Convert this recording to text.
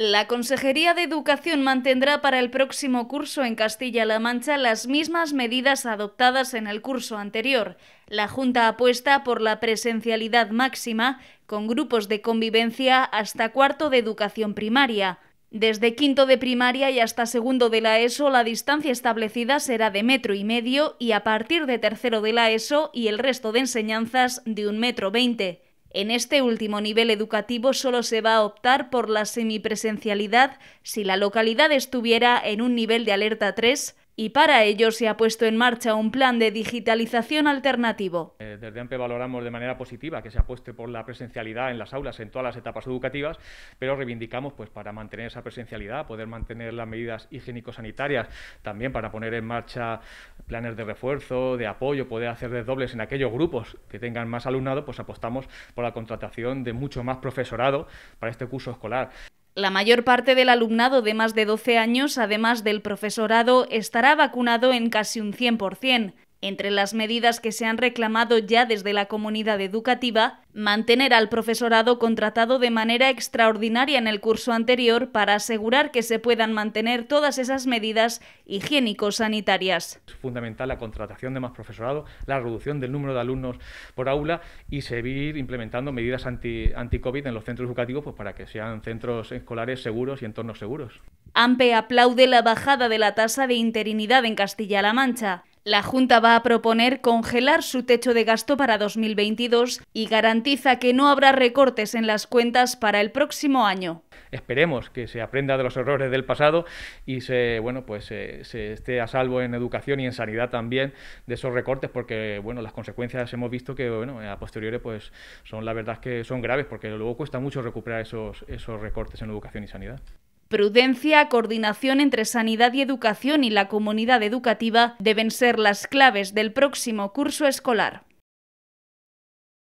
La Consejería de Educación mantendrá para el próximo curso en Castilla-La Mancha las mismas medidas adoptadas en el curso anterior. La Junta apuesta por la presencialidad máxima, con grupos de convivencia hasta cuarto de educación primaria. Desde quinto de primaria y hasta segundo de la ESO la distancia establecida será de metro y medio y a partir de tercero de la ESO y el resto de enseñanzas de un metro veinte. En este último nivel educativo solo se va a optar por la semipresencialidad si la localidad estuviera en un nivel de alerta 3 y para ello se ha puesto en marcha un plan de digitalización alternativo. Eh, desde AMPE valoramos de manera positiva que se apueste por la presencialidad en las aulas en todas las etapas educativas, pero reivindicamos pues para mantener esa presencialidad, poder mantener las medidas higiénico-sanitarias, también para poner en marcha planes de refuerzo, de apoyo, poder hacer desdobles en aquellos grupos que tengan más alumnado, pues apostamos por la contratación de mucho más profesorado para este curso escolar. La mayor parte del alumnado de más de 12 años, además del profesorado, estará vacunado en casi un 100%. Entre las medidas que se han reclamado ya desde la comunidad educativa, mantener al profesorado contratado de manera extraordinaria en el curso anterior para asegurar que se puedan mantener todas esas medidas higiénico-sanitarias. Es fundamental la contratación de más profesorado, la reducción del número de alumnos por aula y seguir implementando medidas anti-COVID en los centros educativos pues, para que sean centros escolares seguros y entornos seguros. AMPE aplaude la bajada de la tasa de interinidad en Castilla-La Mancha. La Junta va a proponer congelar su techo de gasto para 2022 y garantiza que no habrá recortes en las cuentas para el próximo año. Esperemos que se aprenda de los errores del pasado y se, bueno, pues, eh, se, esté a salvo en educación y en sanidad también de esos recortes, porque bueno, las consecuencias hemos visto que a posteriores pues, son la verdad que son graves, porque luego cuesta mucho recuperar esos, esos recortes en educación y sanidad. Prudencia, coordinación entre sanidad y educación y la comunidad educativa deben ser las claves del próximo curso escolar.